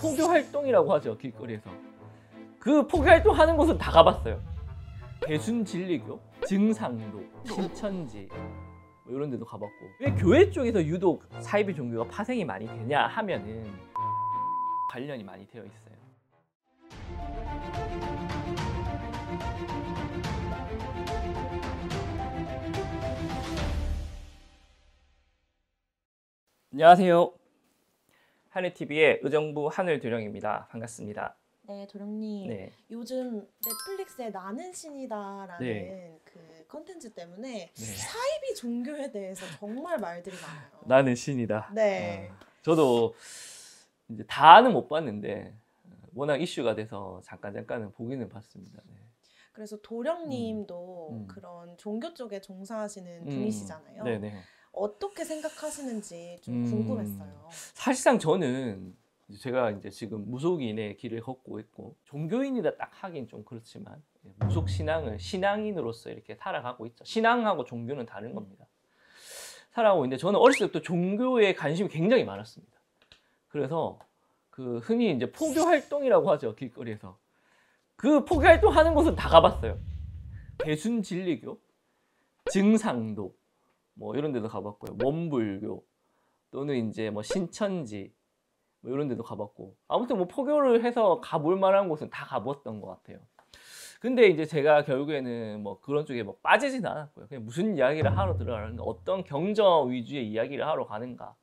포교 활동이라고 하죠 길거리에서 그 포교 활동 하는 곳은 다 가봤어요 대순 진리교, 증상도, 신천지 뭐 이런 데도 가봤고 왜 교회 쪽에서 유독 사이비 종교가 파생이 많이 되냐 하면은 관련이 많이 되어 있어요 안녕하세요 하늘TV의 의정부 하늘 도령입니다. 반갑습니다. 네, 도령님. 네. 요즘 넷플릭스의 나는 신이다라는 네. 그 컨텐츠 때문에 네. 사이비 종교에 대해서 정말 말들이 많아요. 나는 신이다. 네. 어, 저도 이제 다는 못 봤는데 워낙 이슈가 돼서 잠깐 잠깐은 보기는 봤습니다. 네. 그래서 도령님도 음. 음. 그런 종교 쪽에 종사하시는 음. 음. 분이시잖아요. 네네. 어떻게 생각하시는지 좀 음, 궁금했어요. 사실상 저는 제가 이제 지금 무속인의 길을 걷고 있고 종교인이다 딱 하긴 좀 그렇지만 예, 무속 신앙을 신앙인으로서 이렇게 살아가고 있죠. 신앙하고 종교는 다른 겁니다. 살아가고 있는데 저는 어렸을 때부터 종교에 관심이 굉장히 많았습니다. 그래서 그 흔히 이제 포교 활동이라고 하죠 길거리에서 그 포교 활동 하는 곳은 다 가봤어요. 대순 진리교, 증상도, 뭐 이런 데도 가봤고요. 원불교 또는 이제 뭐 신천지 뭐 이런 데도 가봤고 아무튼 뭐 포교를 해서 가볼 만한 곳은 다 가봤던 것 같아요. 근데 이제 제가 결국에는 뭐 그런 쪽에 뭐 빠지진 않았고요. 그냥 무슨 이야기를 하러 들어가는가, 어떤 경정 위주의 이야기를 하러 가는가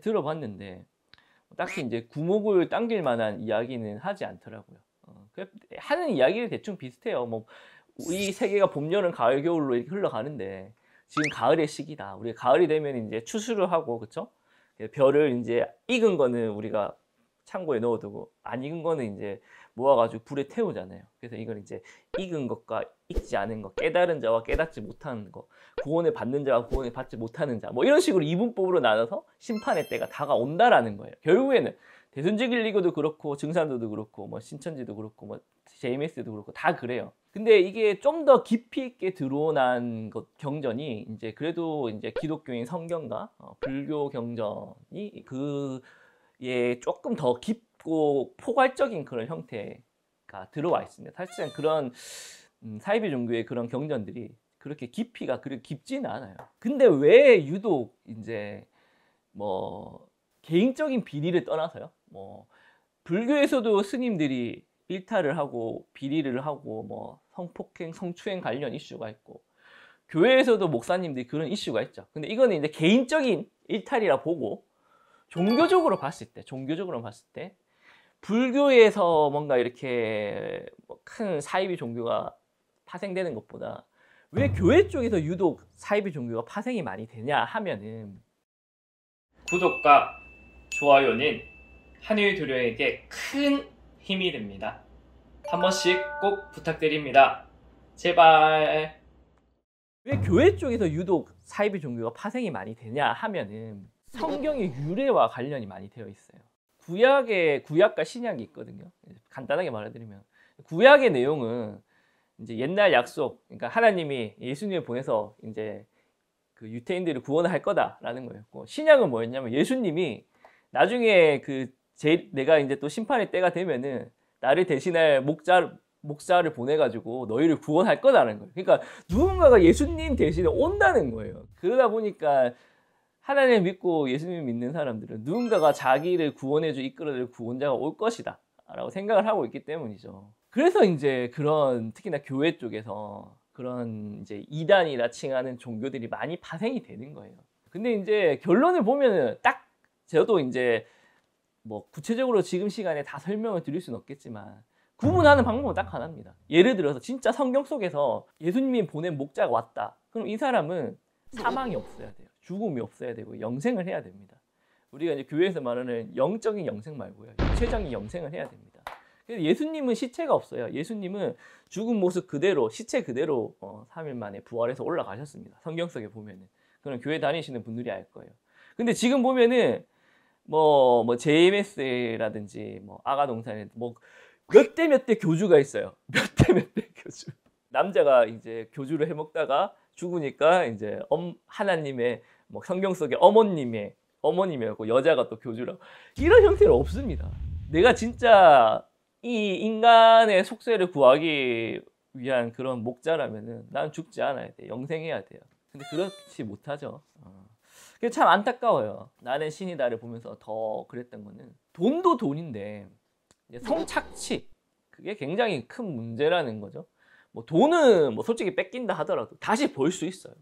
들어봤는데 딱히 이제 구목을 당길 만한 이야기는 하지 않더라고요. 어, 그 하는 이야기는 대충 비슷해요. 뭐 이 세계가 봄, 여름, 가을, 겨울로 이렇게 흘러가는데 지금 가을의 시기다. 우리 가을이 되면 이제 추수를 하고 그렇죠? 벼를 이제 익은 거는 우리가 창고에 넣어두고 안 익은 거는 이제 모아가지고 불에 태우잖아요. 그래서 이걸 이제 익은 것과 익지 않은 것, 깨달은 자와 깨닫지 못하는 것, 구원을 받는 자와 구원을 받지 못하는 자, 뭐 이런 식으로 이분법으로 나눠서 심판의 때가 다가온다라는 거예요. 결국에는 대선직기 리그도 그렇고 증산도도 그렇고 뭐 신천지도 그렇고 뭐 JMS도 그렇고 다 그래요. 근데 이게 좀 더 깊이 있게 드러난 것 경전이 이제 그래도 이제 기독교인 성경과 어, 불교 경전이 그에 조금 더 깊고 포괄적인 그런 형태가 들어와 있습니다. 사실상 그런 음, 사이비 종교의 그런 경전들이 그렇게 깊이가 그렇게 깊지는 않아요. 근데 왜 유독 이제 뭐 개인적인 비리를 떠나서요. 뭐 불교에서도 스님들이 일탈을 하고 비리를 하고 뭐 성폭행, 성추행 관련 이슈가 있고 교회에서도 목사님들이 그런 이슈가 있죠. 근데 이거는 이제 개인적인 일탈이라 보고 종교적으로 봤을 때, 종교적으로 봤을 때 불교에서 뭔가 이렇게 뭐 큰 사이비 종교가 파생되는 것보다 왜 교회 쪽에서 유독 사이비 종교가 파생이 많이 되냐 하면은 구독과 좋아요는 한일 도료에게 큰 힘이 됩니다. 한 번씩 꼭 부탁드립니다. 제발. 왜 교회 쪽에서 유독 사이비 종교가 파생이 많이 되냐 하면은 성경의 유래와 관련이 많이 되어 있어요. 구약의 구약과 신약이 있거든요. 간단하게 말해드리면 구약의 내용은 이제 옛날 약속, 그러니까 하나님이 예수님을 보내서 이제 그 유태인들을 구원할 거다라는 거였고 신약은 뭐였냐면 예수님이 나중에 그 제, 내가 이제 또 심판의 때가 되면은 나를 대신할 목자 목사를 보내가지고 너희를 구원할 거다라는 거예요. 그러니까 누군가가 예수님 대신에 온다는 거예요. 그러다 보니까 하나님 믿고 예수님 믿는 사람들은 누군가가 자기를 구원해줄 이끌어줄 구원자가 올 것이다. 라고 생각을 하고 있기 때문이죠. 그래서 이제 그런 특히나 교회 쪽에서 그런 이제 이단이라 칭하는 종교들이 많이 파생이 되는 거예요. 근데 이제 결론을 보면은 딱 저도 이제 뭐 구체적으로 지금 시간에 다 설명을 드릴 수는 없겠지만 구분하는 방법은 딱 하나입니다. 예를 들어서 진짜 성경 속에서 예수님이 보낸 목자가 왔다. 그럼 이 사람은 사망이 없어야 돼요. 죽음이 없어야 되고 영생을 해야 됩니다. 우리가 이제 교회에서 말하는 영적인 영생 말고요. 육체적인 영생을 해야 됩니다. 그래서 예수님은 시체가 없어요. 예수님은 죽은 모습 그대로 시체 그대로 어, 3일 만에 부활해서 올라가셨습니다. 성경 속에 보면은 그럼 교회 다니시는 분들이 알 거예요. 근데 지금 보면은 뭐, 뭐, JMS라든지, 뭐, 아가동산에, 뭐, 몇 대 몇 대 교주가 있어요. 몇 대 몇 대 교주. 남자가 이제 교주를 해 먹다가 죽으니까 이제 엄, 하나님의, 뭐, 성경 속에 어머님의, 어머님이었고, 여자가 또 교주라고. 이런 형태는 없습니다. 내가 진짜 이 인간의 속세를 구하기 위한 그런 목자라면은 난 죽지 않아야 돼. 영생해야 돼요. 근데 그렇지 못하죠. 어. 그게 참 안타까워요. 나는 신이 다를 보면서 더 그랬던 거는 돈도 돈인데 성착취 그게 굉장히 큰 문제라는 거죠. 뭐 돈은 뭐 솔직히 뺏긴다 하더라도 다시 볼 수 있어요.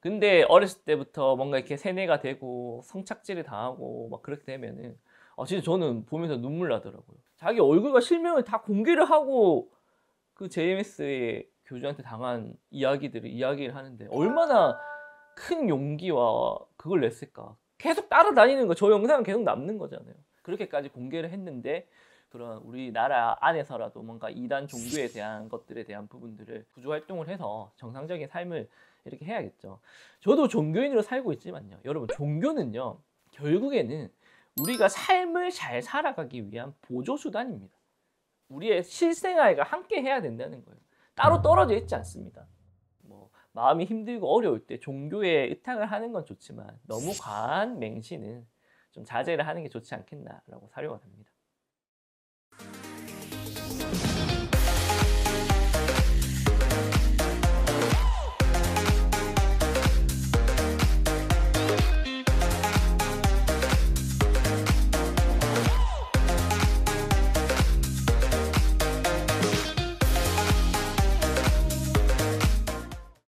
근데 어렸을 때부터 뭔가 이렇게 세뇌가 되고 성착취를 당하고 막 그렇게 되면은 아 진짜 저는 보면서 눈물 나더라고요. 자기 얼굴과 실명을 다 공개를 하고 그 JMS의 교주한테 당한 이야기들을 이야기를 하는데 얼마나 큰 용기와 그걸 냈을까? 계속 따라다니는 거, 저 영상은 계속 남는 거잖아요. 그렇게까지 공개를 했는데 그런 우리나라 안에서라도 뭔가 이단 종교에 대한 것들에 대한 부분들을 구조 활동을 해서 정상적인 삶을 이렇게 해야겠죠. 저도 종교인으로 살고 있지만요. 여러분 종교는요. 결국에는 우리가 삶을 잘 살아가기 위한 보조 수단입니다. 우리의 실생활과 함께 해야 된다는 거예요. 따로 떨어져 있지 않습니다. 뭐 마음이 힘들고 어려울 때 종교에 의탁을 하는 건 좋지만 너무 과한 맹신은 좀 자제를 하는 게 좋지 않겠나라고 사료가 됩니다.